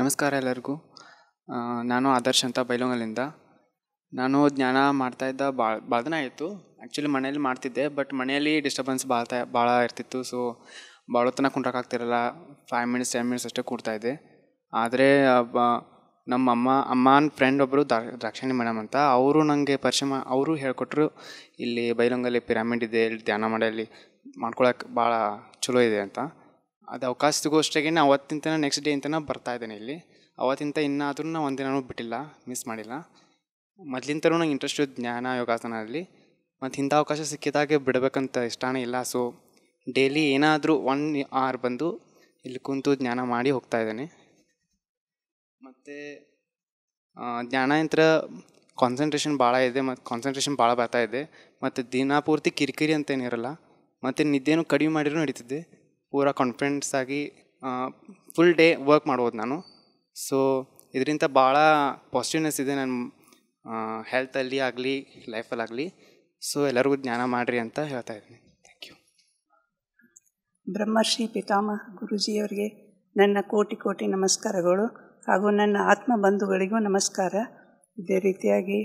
ನಮಸ್ಕಾರ ಎಲ್ಲರಿಗೂ ನಾನು ಆದರ್ಶ್ ಅಂತ ಬೈಲಂಗಲಿಂದ ನಾನು ಜ್ಞಾನ ಮಾಡ್ತಾಯಿದ್ದ ಭಾಳ ಭಾಳ ದಿನ ಆಯಿತು ಆ್ಯಕ್ಚುಲಿ ಮನೇಲಿ ಮಾಡ್ತಿದ್ದೆ ಬಟ್ ಮನೆಯಲ್ಲಿ ಡಿಸ್ಟರ್ಬೆನ್ಸ್ ಭಾಳ ಭಾಳ ಇರ್ತಿತ್ತು ಸೊ ಭಾಳತನ ಕುಂಡ್ರಕ್ಕಾಗ್ತಿರಲ್ಲ ಫೈವ್ ಮಿನಿಟ್ಸ್ ಟೆನ್ ಮಿನಿಟ್ಸ್ ಅಷ್ಟೇ ಇದ್ದೆ ಆದರೆ ನಮ್ಮ ಅಮ್ಮ ಅಮ್ಮನ ಫ್ರೆಂಡ್ ಒಬ್ಬರು ದ್ರಾಕ್ಷಣಿ ಮೇಡಮ್ ಅಂತ ಅವರು ನನಗೆ ಪರಿಚಯ ಅವರು ಹೇಳಿಕೊಟ್ರು ಇಲ್ಲಿ ಬೈಲೊಂಗಲ್ಲಿ ಪಿರಾಮಿಡ್ ಇದೆ ಇಲ್ಲಿ ಧ್ಯಾನ ಮಾಡಲ್ಲಿ ಮಾಡ್ಕೊಳಕ್ಕೆ ಭಾಳ ಚಲೋ ಇದೆ ಅಂತ ಅದು ಅವಕಾಶ ಸಿಗೋ ಅಷ್ಟೇ ಅವತ್ತಿಂತ ನೆಕ್ಸ್ಟ್ ಡೇ ಇಂತನ ಬರ್ತಾ ಇದ್ದೇನೆ ಇಲ್ಲಿ ಅವತ್ತಿಂತ ಇನ್ನಾದರೂ ಆದರೂ ನಾನು ಒಂದಿನೂ ಬಿಟ್ಟಿಲ್ಲ ಮಿಸ್ ಮಾಡಿಲ್ಲ ಮೊದ್ಲಿಂದಲೂ ನಂಗೆ ಇಂಟ್ರೆಸ್ಟ್ ಜ್ಞಾನ ಯೋಗಾಸನದಲ್ಲಿ ಮತ್ತು ಇಂಥ ಅವಕಾಶ ಸಿಕ್ಕಿದಾಗೆ ಬಿಡಬೇಕಂತ ಇಷ್ಟನೇ ಇಲ್ಲ ಸೊ ಡೈಲಿ ಏನಾದರೂ ಒನ್ ಆರ್ ಬಂದು ಇಲ್ಲಿ ಕುಂತು ಜ್ಞಾನ ಮಾಡಿ ಹೋಗ್ತಾ ಇದ್ದೇನೆ ಮತ್ತು ಜ್ಞಾನ ಯಂತ್ರ ಕಾನ್ಸಂಟ್ರೇಷನ್ ಭಾಳ ಇದೆ ಮತ್ತು ಕಾನ್ಸಂಟ್ರೇಷನ್ ಭಾಳ ಬರ್ತಾ ಇದೆ ಮತ್ತು ದಿನಾ ಪೂರ್ತಿ ಕಿರಿಕಿರಿ ಅಂತೇನಿರಲ್ಲ ಮತ್ತು ನಿದ್ದೆನೂ ಕಡಿಮೆ ಮಾಡಿರೂ ನಡೀತಿದ್ದೆ ಪೂರ ಕಾನ್ಫಿಡೆನ್ಸ್ ಆಗಿ ಫುಲ್ ಡೇ ವರ್ಕ್ ಮಾಡ್ಬೋದು ನಾನು ಸೊ ಇದರಿಂದ ಭಾಳ ಪಾಸಿಟಿವ್ನೆಸ್ ಇದೆ ನನ್ನ ಹೆಲ್ತಲ್ಲಿ ಆಗಲಿ ಲೈಫಲ್ಲಾಗಲಿ ಸೊ ಎಲ್ಲರಿಗೂ ಜ್ಞಾನ ಮಾಡಿರಿ ಅಂತ ಹೇಳ್ತಾ ಇದ್ದೀನಿ ಬ್ರಹ್ಮರ್ಷಿ ಪಿತಾಮಹ ಗುರುಜಿಯವರಿಗೆ ನನ್ನ ಕೋಟಿ ಕೋಟಿ ನಮಸ್ಕಾರಗಳು ಹಾಗೂ ನನ್ನ ಆತ್ಮ ಬಂಧುಗಳಿಗೂ ನಮಸ್ಕಾರ ಇದೇ ರೀತಿಯಾಗಿ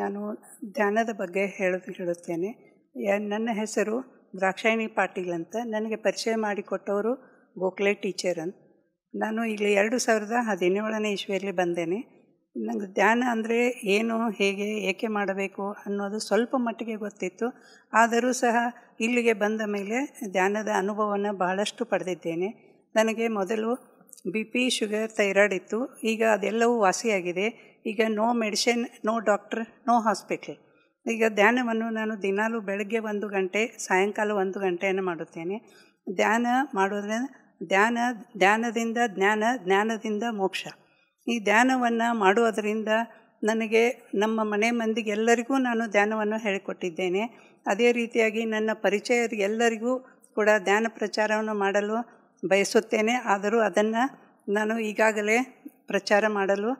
ನಾನು ಧ್ಯಾನದ ಬಗ್ಗೆ ಹೇಳ ಹೇಳುತ್ತೇನೆ ನನ್ನ ಹೆಸರು ದ್ರಾಕ್ಷಾಯಿಣಿ ಪಾಟೀಲ್ ಅಂತ ನನಗೆ ಪರಿಚಯ ಮಾಡಿಕೊಟ್ಟವರು ಗೋಖಲೆ ಟೀಚರ್ ಅಂತ ನಾನು ಇಲ್ಲಿ ಎರಡು ಸಾವಿರದ ಹದಿನೇಳನೇ ಇಸ್ವಿಯಲ್ಲಿ ಬಂದೇನೆ ನನಗೆ ಧ್ಯಾನ ಅಂದರೆ ಏನು ಹೇಗೆ ಏಕೆ ಮಾಡಬೇಕು ಅನ್ನೋದು ಸ್ವಲ್ಪ ಮಟ್ಟಿಗೆ ಗೊತ್ತಿತ್ತು ಆದರೂ ಸಹ ಇಲ್ಲಿಗೆ ಬಂದ ಮೇಲೆ ಧ್ಯಾನದ ಅನುಭವವನ್ನು ಬಹಳಷ್ಟು ಪಡೆದಿದ್ದೇನೆ ನನಗೆ ಮೊದಲು ಬಿ ಪಿ ಶುಗರ್ ಥೈರಾಯ್ಡ್ ಇತ್ತು ಈಗ ಅದೆಲ್ಲವೂ ವಾಸಿಯಾಗಿದೆ ಈಗ no medicine no doctor no hospital ಈಗ ಧ್ಯಾನವನ್ನು ನಾನು ದಿನಾಲೂ ಬೆಳಗ್ಗೆ ಒಂದು ಗಂಟೆ ಸಾಯಂಕಾಲ ಒಂದು ಗಂಟೆಯನ್ನು ಮಾಡುತ್ತೇನೆ ಧ್ಯಾನ ಮಾಡೋದ್ರಿಂದ ಧ್ಯಾನ ಧ್ಯಾನದಿಂದ ಜ್ಞಾನ ಜ್ಞಾನದಿಂದ ಮೋಕ್ಷ ಈ ಧ್ಯಾನವನ್ನು ಮಾಡುವುದರಿಂದ ನನಗೆ ನಮ್ಮ ಮನೆ ಮಂದಿಗೆಲ್ಲರಿಗೂ ನಾನು ಧ್ಯಾನವನ್ನು ಹೇಳಿಕೊಟ್ಟಿದ್ದೇನೆ ಅದೇ ರೀತಿಯಾಗಿ ನನ್ನ ಪರಿಚಯರಿಗೆಲ್ಲರಿಗೂ ಕೂಡ ಧ್ಯಾನ ಪ್ರಚಾರವನ್ನು ಮಾಡಲು ಬಯಸುತ್ತೇನೆ ಆದರೂ ಅದನ್ನು ನಾನು ಈಗಾಗಲೇ ಪ್ರಚಾರ ಮಾಡಲು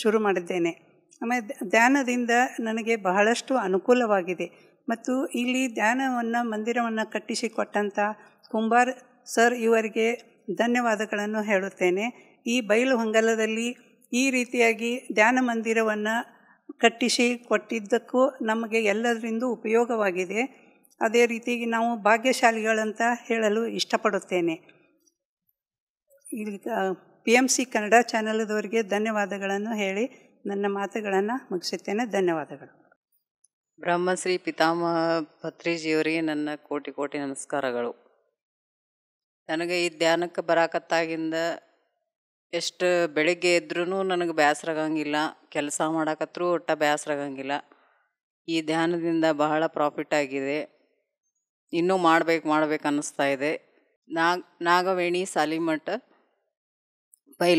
ಶುರು ಮಾಡಿದ್ದೇನೆ ಆಮೇಲೆ ಧ್ಯಾನದಿಂದ ನನಗೆ ಬಹಳಷ್ಟು ಅನುಕೂಲವಾಗಿದೆ ಮತ್ತು ಇಲ್ಲಿ ಧ್ಯಾನವನ್ನು ಮಂದಿರವನ್ನು ಕಟ್ಟಿಸಿಕೊಟ್ಟಂಥ ಕುಂಬಾರ್ ಸರ್ ಇವರಿಗೆ ಧನ್ಯವಾದಗಳನ್ನು ಹೇಳುತ್ತೇನೆ ಈ ಬಯಲು ಹೊಂಗಲದಲ್ಲಿ ಈ ರೀತಿಯಾಗಿ ಧ್ಯಾನ ಮಂದಿರವನ್ನು ಕಟ್ಟಿಸಿ ಕೊಟ್ಟಿದ್ದಕ್ಕೂ ನಮಗೆ ಎಲ್ಲದರಿಂದ ಉಪಯೋಗವಾಗಿದೆ ಅದೇ ರೀತಿಯಾಗಿ ನಾವು ಭಾಗ್ಯಶಾಲಿಗಳಂತ ಹೇಳಲು ಇಷ್ಟಪಡುತ್ತೇನೆ ಈಗ ಪಿ ಎಮ್ ಸಿ ಕನ್ನಡ ಚಾನಲ್ದವರಿಗೆ ಧನ್ಯವಾದಗಳನ್ನು ಹೇಳಿ ನನ್ನ ಮಾತುಗಳನ್ನು ಮುಗಿಸುತ್ತೇನೆ ಧನ್ಯವಾದಗಳು ಬ್ರಹ್ಮಶ್ರೀ ಪಿತಾಮಹ ಭತ್ರಿಜಿಯವರಿಗೆ ನನ್ನ ಕೋಟಿ ಕೋಟಿ ನಮಸ್ಕಾರಗಳು ನನಗೆ ಈ ಧ್ಯಾನಕ್ಕೆ ಬರಾಕತ್ತಾಗಿಂದ ಎಷ್ಟು ಬೆಳಿಗ್ಗೆ ಇದ್ರೂ ನನಗೆ ಬೇಸರಾಗಂಗಿಲ್ಲ ಕೆಲಸ ಮಾಡಾಕತ್ರೂ ಒಟ್ಟು ಬೇಸರಾಗಂಗಿಲ್ಲ ಈ ಧ್ಯಾನದಿಂದ ಬಹಳ ಪ್ರಾಫಿಟ್ ಆಗಿದೆ ಇನ್ನೂ ಮಾಡ್ಬೇಕು ಮಾಡ್ಬೇಕು ಅನ್ನಿಸ್ತಾ ಇದೆ ನಾಗ ನಾಗವೇಣಿ ಸಾಲಿಮಠ ರೀ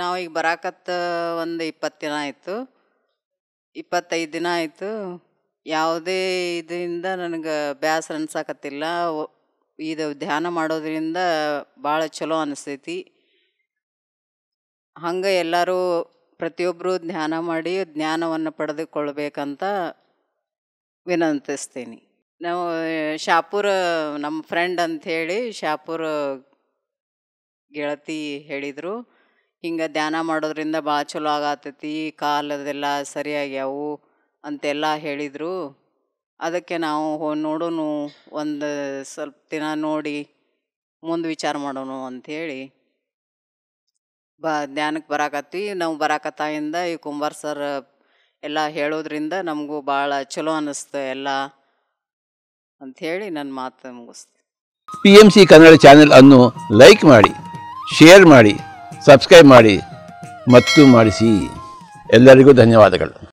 ನಾವು ಈಗ ಬರಾಕತ್ತ ಒಂದು ಇಪ್ಪತ್ತು ದಿನ ಆಯಿತು ಇಪ್ಪತ್ತೈದು ದಿನ ಆಯಿತು ಯಾವುದೇ ಇದರಿಂದ ನನಗೆ ಬ್ಯಾಸರ ಅನ್ಸಾಕತ್ತಿಲ್ಲ ಇದು ಧ್ಯಾನ ಮಾಡೋದ್ರಿಂದ ಭಾಳ ಚಲೋ ಅನಿಸ್ತೈತಿ ಹಂಗೆ ಎಲ್ಲರೂ ಪ್ರತಿಯೊಬ್ಬರು ಧ್ಯಾನ ಮಾಡಿ ಜ್ಞಾನವನ್ನು ಪಡೆದುಕೊಳ್ಬೇಕಂತ ವಿನಂತಿಸ್ತೀನಿ ನಾವು ಶಾಪುರ ನಮ್ಮ ಫ್ರೆಂಡ್ ಅಂಥೇಳಿ ಶಾಪುರ ಗೆಳತಿ ಹೇಳಿದರು ಹಿಂಗೆ ಧ್ಯಾನ ಮಾಡೋದ್ರಿಂದ ಭಾಳ ಚಲೋ ಆಗತ್ತೈತಿ ಕಾಲದೆಲ್ಲ ಸರಿಯಾಗ್ಯಾವು ಅಂತೆಲ್ಲ ಹೇಳಿದರು ಅದಕ್ಕೆ ನಾವು ನೋಡೋನು ಒಂದು ಸ್ವಲ್ಪ ದಿನ ನೋಡಿ ಮುಂದೆ ವಿಚಾರ ಮಾಡೋಣ ಅಂಥೇಳಿ ಬ ಧ್ಯಾನಕ್ಕೆ ಬರಕತ್ತೀವಿ ನಾವು ಬರಾಕತ್ತಾಯಿಂದ ಈ ಕುಂಬಾರ್ ಸರ್ ಎಲ್ಲ ಹೇಳೋದ್ರಿಂದ ನಮಗೂ ಭಾಳ ಚಲೋ ಅನ್ನಿಸ್ತು ಎಲ್ಲ ಅಂಥೇಳಿ ನನ್ನ ಮಾತು ಮುಗಿಸ್ತೀನಿ P M C Kannada channel ಅನ್ನು ಲೈಕ್ ಮಾಡಿ ಶೇರ್ ಮಾಡಿ ಸಬ್ಸ್ಕ್ರೈಬ್ ಮಾಡಿ ಮತ್ತು ಮಾಡಿಸಿ ಎಲ್ಲರಿಗೂ ಧನ್ಯವಾದಗಳು